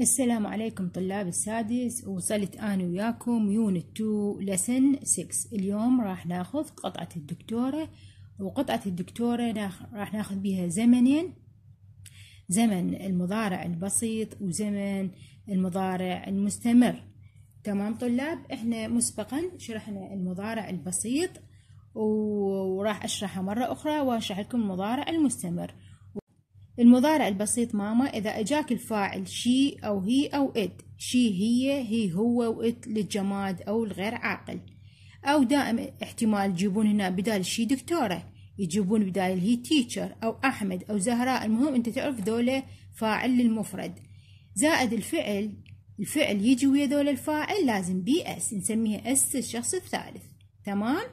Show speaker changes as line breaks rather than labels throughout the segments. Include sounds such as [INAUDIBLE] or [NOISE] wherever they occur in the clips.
السلام عليكم طلاب السادس وصلت أنا وياكم يونت 2 لسن 6 اليوم راح ناخذ قطعة الدكتورة وقطعة الدكتورة راح ناخذ بها زمنين زمن المضارع البسيط وزمن المضارع المستمر تمام طلاب احنا مسبقا شرحنا المضارع البسيط وراح اشرحه مرة اخرى واشرح لكم المضارع المستمر المضارع البسيط ماما إذا أجاك الفاعل شي أو هي أو إد شي هي هي هو وإد للجماد أو الغير عاقل أو دائم احتمال يجيبون هنا بدال شي دكتورة يجيبون بدال هي تيتشر أو أحمد أو زهراء المهم أنت تعرف ذولا فاعل للمفرد زائد الفعل الفعل يجي ويا ذولا الفاعل لازم بي اس نسميها اس الشخص الثالث تمام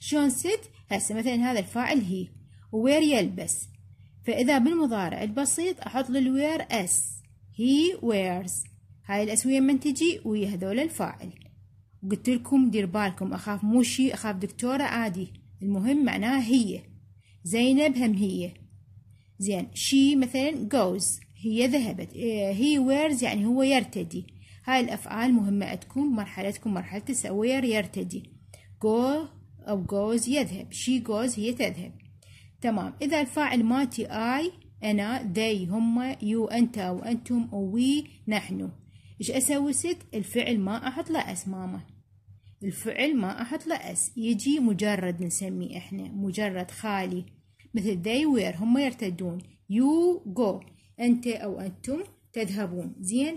شلون ست هسه مثلا هذا الفاعل هي وير يلبس فإذا بالمضارع البسيط أحط للوير أس هي ويرز هاي الأسوية من تجي ويا هذول الفاعل وقلت لكم دير بالكم أخاف مو شي أخاف دكتورة عادي المهم معناها هي زينب هم هي زين شي مثلا goes هي ذهبت هي إيه، ويرز يعني هو يرتدي هاي الأفعال مهمة عندكم مرحلتكم مرحلة السوير يرتدي go أو goes يذهب she goes هي تذهب تمام إذا الفاعل ماتي آي أنا they هم يو أنت أو أنتم أو وي نحن إيش أسوي ست الفعل ما أحط له أس ماما الفعل ما أحط له أس يجي مجرد نسميه إحنا مجرد خالي مثل they were هم يرتدون you go أنت أو أنتم تذهبون زين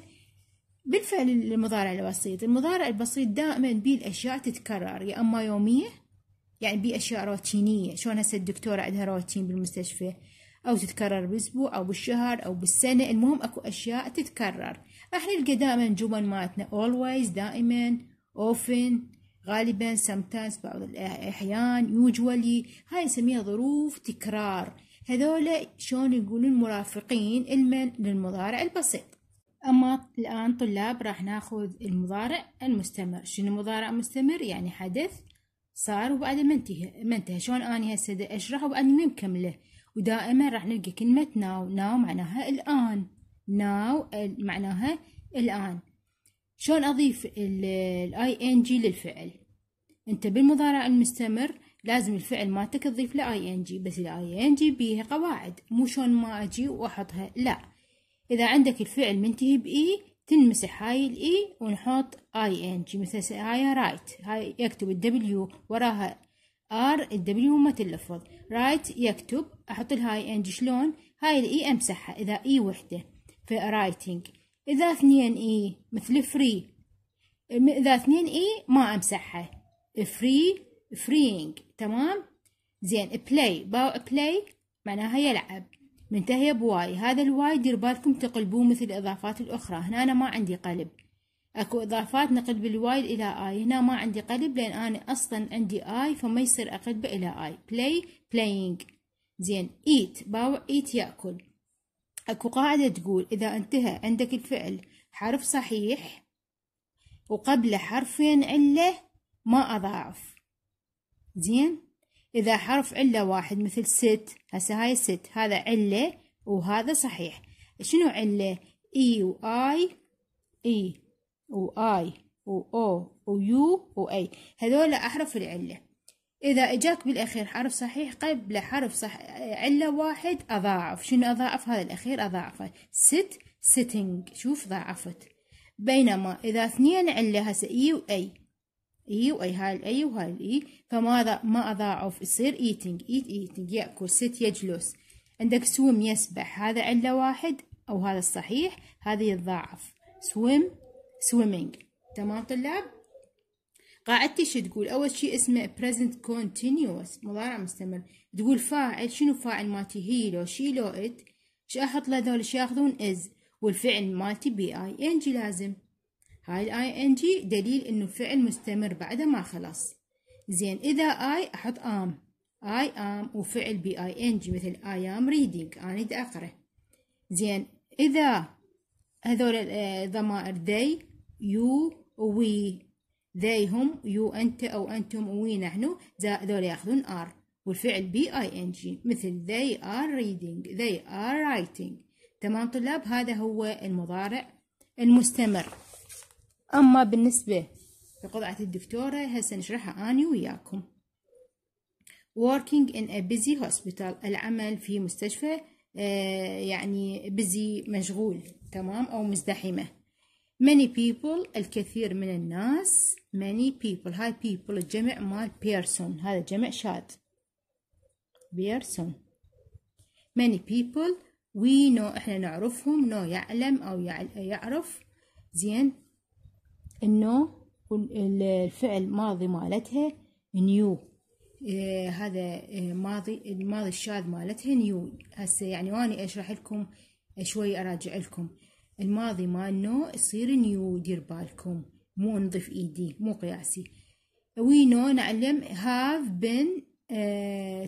بالفعل المضارع البسيط المضارع البسيط دائما بيه الأشياء تتكرر يا أما يومية يعني بي أشياء روتينية شلون هسه الدكتورة عندها روتين بالمستشفى أو تتكرر بالأسبوع أو بالشهر أو بالسنة المهم أكو أشياء تتكرر راح نلقى دائما جمل مالتنا always دائما often غالبا sometimes بعض الأحيان usually هاي نسميها ظروف تكرار هذولا شلون يقولون مرافقين المن للمضارع البسيط أما الآن طلاب راح ناخذ المضارع المستمر شنو مضارع مستمر يعني حدث صار وبعدين ما انتهى ما انتهى شلون اني هسه اشرح وبعدين ما مكمله ودائما راح نلقى كلمة ناو ناو معناها الآن ناو معناها الآن شلون أضيف الاي ان جي للفعل انت بالمضارع المستمر لازم الفعل مالتك تضيف له اي ان جي بس الاي ان جي بيها قواعد مو شلون ما اجي واحطها لا اذا عندك الفعل منتهي باي تنمسح هاي الاي e ونحط اي ان جي مثل هاي رايت هاي يكتب الدبليو وراها ار الدبليو ما تلفظ رايت يكتب احط الهاي ان جي شلون هاي الاي e امسحها اذا اي e وحده في رايتنج اذا اثنين اي مثل فري اذا اثنين اي ما امسحها فري فرينج تمام زين بلاي باو بلاي معناها يلعب منتهية بواي هذا الواي دير بالكم تقلبوه مثل الإضافات الأخرى هنا أنا ما عندي قلب أكو إضافات نقلب الواي إلى آي هنا ما عندي قلب لأن أنا أصلا عندي آي فما يصير أقلبه إلى آي play playing زين eat باوع eat يأكل أكو قاعدة تقول إذا انتهى عندك الفعل حرف صحيح وقبله حرفين علة ما أضاعف زين إذا حرف علة واحد مثل ست هسه هاي ست هذا علة وهذا صحيح شنو علة إي وآي إي وآي وأو ويو وأي هذول أحرف العلة إذا إجاك بالأخير حرف صحيح قبل طيب حرف صح علة واحد أضاعف شنو أضاعف هذا الأخير أضاعفه ست sitting شوف ضاعفت بينما إذا اثنين علة هسه إي وأي إيه، اي واي هاي الاي وهاي الاي فماذا ما اضاعف يصير eating ايت eating ياكل سيت يجلس عندك swim يسبح هذا علة واحد او هذا الصحيح هذا يتضاعف swim swimming تمام طلاب قاعدتي شو تقول اول شيء اسمه present continuous مضارع مستمر تقول فاعل شنو فاعل مالتي هي لو شي لو ات شو احط له ذول ياخذون از والفعل مالتي بي اي انجي لازم هاي الـ ing دليل انه فعل مستمر بعد ما خلص زين اذا I احط am I am وفعل بـ ing مثل I am reading انا دا اقرا زين اذا هذول الضمائر آه، they you we they هم you انت او انتم وي نحن ذول ياخذون ار والفعل بي اي ان جي مثل they are reading they are writing تمام طلاب هذا هو المضارع المستمر أما بالنسبة لقضعة الدكتورة هسه نشرحها أنا وياكم working in a busy hospital العمل في مستشفى آه، يعني busy مشغول تمام أو مزدحمة many people الكثير من الناس many people هاي people الجمع مال person هذا جمع شاد person many people we know احنا نعرفهم know يعلم أو يعرف زين انه الفعل ماضي مالتها نيو آه هذا آه ماضي الماضي الشاذ مالتها نيو هسه يعني واني اشرح لكم شوي اراجع لكم الماضي مال نو يصير نيو دير بالكم مو نضيف ايدي e مو قياسي وي نو نعلم هاف بن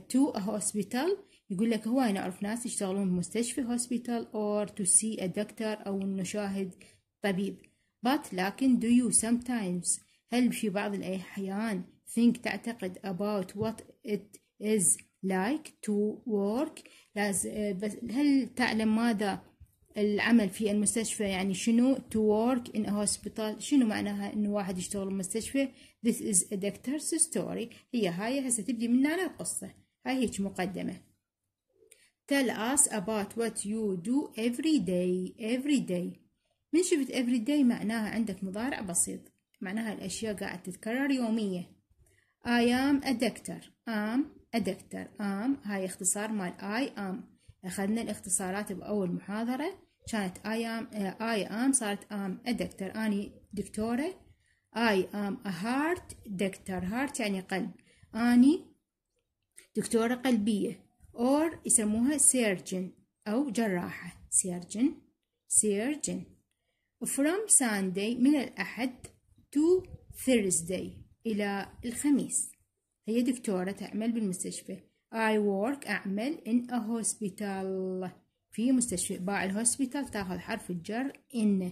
تو هوسبيتال يقول لك انا نعرف ناس يشتغلون بمستشفى هوسبيتال اور تو سي ا دكتور او انه شاهد طبيب but لكن do you sometimes هل في بعض الأحيان think تعتقد about what it is like to work uh, بس هل تعلم ماذا العمل في المستشفى يعني شنو to work in a hospital شنو معناها انه واحد يشتغل بمستشفى this is a doctor's story هي هاي هسه تبدي من على القصة هاي هيك مقدمة tell us about what you do every day every day من شفت every day معناها عندك مضارع بسيط معناها الأشياء قاعد تتكرر يومية I am a doctor am a doctor am هاي اختصار مال I am أخذنا الاختصارات بأول محاضرة كانت I am uh, I am صارت am a doctor أني دكتورة I am a heart doctor heart يعني قلب أني دكتورة قلبية or يسموها surgeon أو جراحة surgeon surgeon from Sunday من الأحد to Thursday إلى الخميس هي دكتورة تعمل بالمستشفى I work أعمل in a hospital في مستشفى باع الهوسبيتال تاخذ حرف الجر إن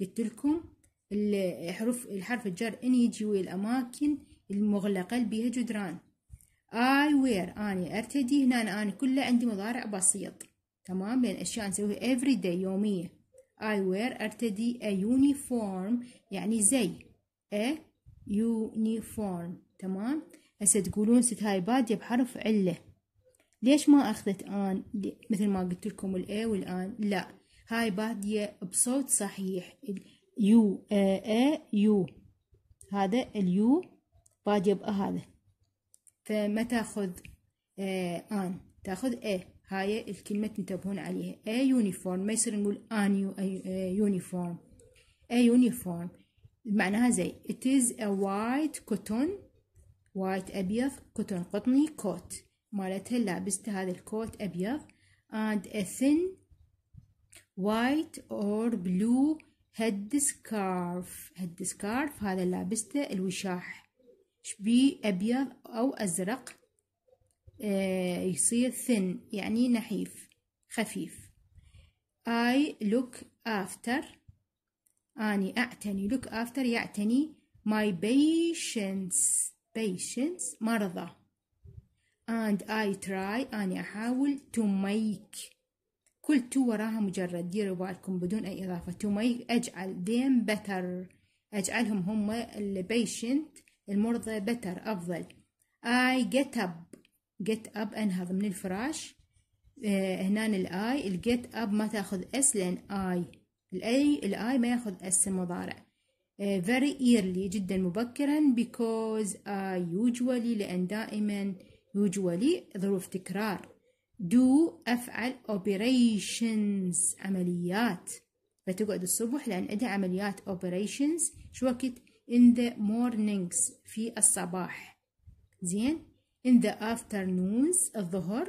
قلت لكم الحروف الحرف الجر إن يجي ويا الأماكن المغلقة اللي بيها جدران I wear أنا أرتدي هنا أنا كله عندي مضارع بسيط تمام بين يعني أشياء نسويها every day يومية I wear أرتدي a uniform يعني زي a uniform تمام هسه تقولون ست هاي بادية بحرف علة ليش ما أخذت آن مثل ما قلت لكم A والآن لا هاي بادية بصوت صحيح يو A يو هذا اليو بادية بأ هذا فما تاخذ آه، آن تاخذ A هاي الكلمة تنتبهون عليها a uniform ما يصير نقول an uniform a uniform معناها زي it is a white cotton white أبيض cotton قطني coat مالتها لابست هذا الكوت أبيض and a thin white or blue head scarf head scarf هذا لابسته الوشاح بي أبيض أو أزرق آه، يصير thin يعني نحيف خفيف I look after أني أعتني look after يعتني my patients patients مرضى and I try أني أحاول to make كل تو وراها مجرد ديروا بالكم بدون أي إضافة to make أجعل them better أجعلهم هم البيشنت المرضى better أفضل I get up جيت اب انهض من الفراش آه، هنا الاي الجيت اب ما تاخذ اس لان اي الاي الاي ما ياخذ اس المضارع آه، very early جدا مبكرا because I usually لان دائما usually ظروف تكرار do افعل operations عمليات فتقعد الصبح لان عندها عمليات operations شو وقت in the mornings في الصباح زين In the afternoons, الظهر,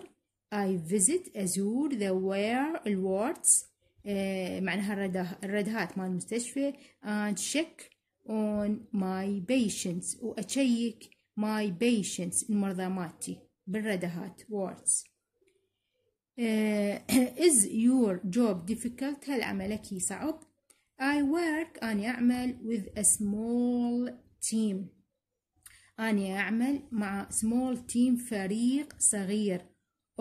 I visit Azur, the where wards eh, معناها الردهات مال المستشفى and check on my patients وأشيك my patients المرضى ماتي بالردهات wards eh, [COUGHS] is your job difficult هل عملك صعب I work أنا أعمل with a small team أني أعمل مع small team فريق صغير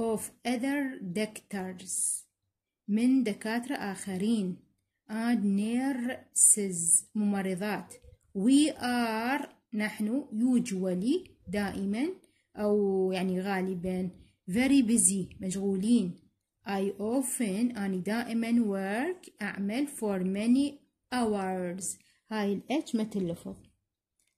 of other doctors من دكاترة آخرين and nurses ممرضات we are نحن usually دائما أو يعني غالبا very busy مشغولين I often أني دائما work أعمل for many hours هاي الاتش ما تلفظ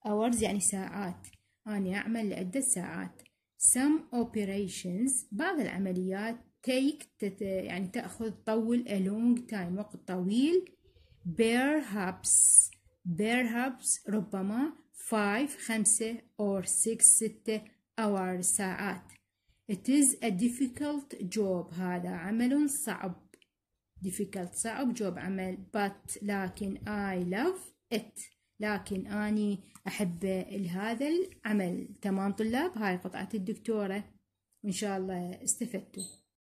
hours يعني ساعات أنا أعمل لعدة ساعات some operations بعض العمليات take تت... يعني تأخذ طول a long time وقت طويل perhaps perhaps ربما five خمسة or six ستة hours ساعات It is a difficult job هذا عمل صعب difficult صعب job عمل but لكن I love it لكن أني أحب هذا العمل تمام طلاب هاي قطعة الدكتورة وإن شاء الله استفدتوا